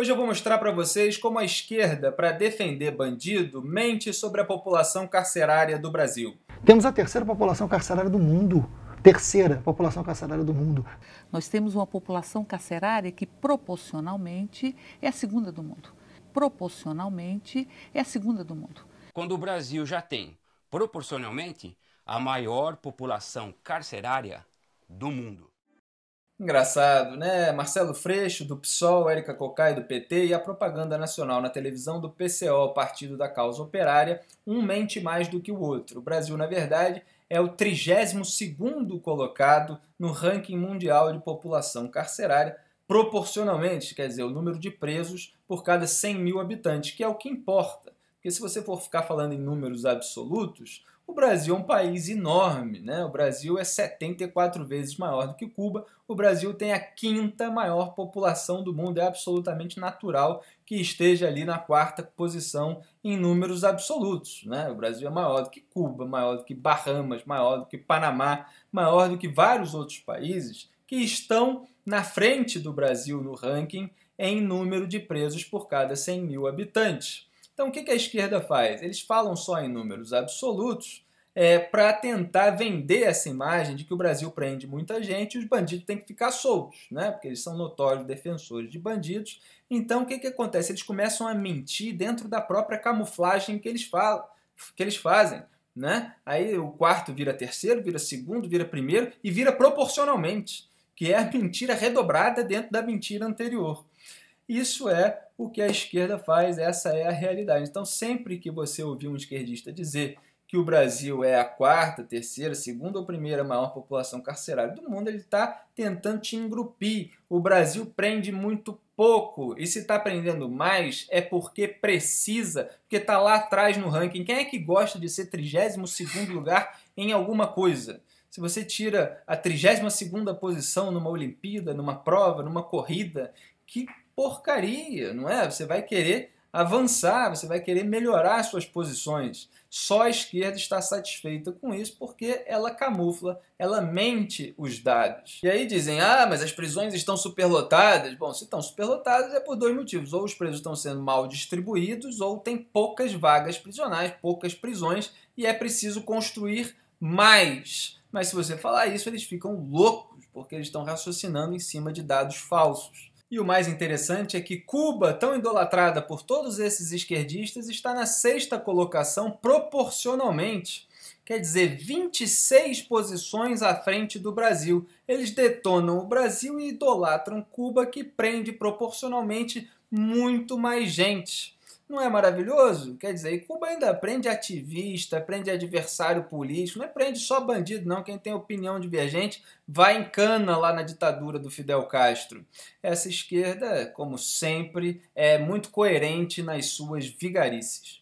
Hoje eu vou mostrar para vocês como a esquerda, para defender bandido, mente sobre a população carcerária do Brasil. Temos a terceira população carcerária do mundo. Terceira população carcerária do mundo. Nós temos uma população carcerária que proporcionalmente é a segunda do mundo. Proporcionalmente é a segunda do mundo. Quando o Brasil já tem, proporcionalmente, a maior população carcerária do mundo. Engraçado, né? Marcelo Freixo, do PSOL, Érica Cocai, do PT e a propaganda nacional na televisão do PCO, Partido da Causa Operária, um mente mais do que o outro. O Brasil, na verdade, é o 32º colocado no ranking mundial de população carcerária, proporcionalmente, quer dizer, o número de presos por cada 100 mil habitantes, que é o que importa. Porque se você for ficar falando em números absolutos, o Brasil é um país enorme, né? O Brasil é 74 vezes maior do que Cuba. O Brasil tem a quinta maior população do mundo. É absolutamente natural que esteja ali na quarta posição em números absolutos, né? O Brasil é maior do que Cuba, maior do que Bahamas, maior do que Panamá, maior do que vários outros países que estão na frente do Brasil no ranking em número de presos por cada 100 mil habitantes. Então, o que, a esquerda faz? Eles falam só em números absolutos é, para tentar vender essa imagem de que o Brasil prende muita gente e os bandidos têm que ficar soltos, né? porque eles são notórios defensores de bandidos. Então, o que, que acontece? Eles começam a mentir dentro da própria camuflagem que eles, falam, que eles fazem. Né? Aí o quarto vira terceiro, vira segundo, vira primeiro e vira proporcionalmente, que é a mentira redobrada dentro da mentira anterior. Isso é o que a esquerda faz, essa é a realidade. Então, sempre que você ouvir um esquerdista dizer que o Brasil é a quarta, terceira, segunda ou primeira maior população carcerária do mundo, ele está tentando te engrupir. O Brasil prende muito pouco. E se está aprendendo mais, é porque precisa, porque está lá atrás no ranking. Quem é que gosta de ser 32 lugar em alguma coisa? Se você tira a 32 posição numa Olimpíada, numa prova, numa corrida, que porcaria, não é? Você vai querer avançar, você vai querer melhorar suas posições. Só a esquerda está satisfeita com isso porque ela camufla, ela mente os dados. E aí dizem, ah, mas as prisões estão superlotadas. Bom, se estão superlotadas é por dois motivos. Ou os presos estão sendo mal distribuídos, ou tem poucas vagas prisionais, poucas prisões, e é preciso construir mais. Mas se você falar isso, eles ficam loucos, porque eles estão raciocinando em cima de dados falsos. E o mais interessante é que Cuba, tão idolatrada por todos esses esquerdistas, está na sexta colocação proporcionalmente. Quer dizer, 26 posições à frente do Brasil. Eles detonam o Brasil e idolatram Cuba, que prende proporcionalmente muito mais gente. Não é maravilhoso? Quer dizer, e Cuba ainda prende ativista, prende adversário político, não é prende só bandido, não. Quem tem opinião divergente vai em cana lá na ditadura do Fidel Castro. Essa esquerda, como sempre, é muito coerente nas suas vigarices.